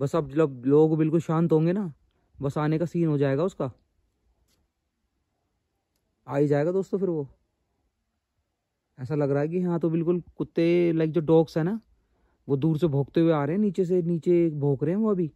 बस अब जब लोग बिल्कुल शांत होंगे ना बस आने का सीन हो जाएगा उसका आ ही जाएगा दोस्तों फिर वो ऐसा लग रहा है कि हाँ तो बिल्कुल कुत्ते लाइक जो डॉग्स है ना वो दूर से भोंकते हुए आ रहे हैं नीचे से नीचे भोंक रहे हैं वो अभी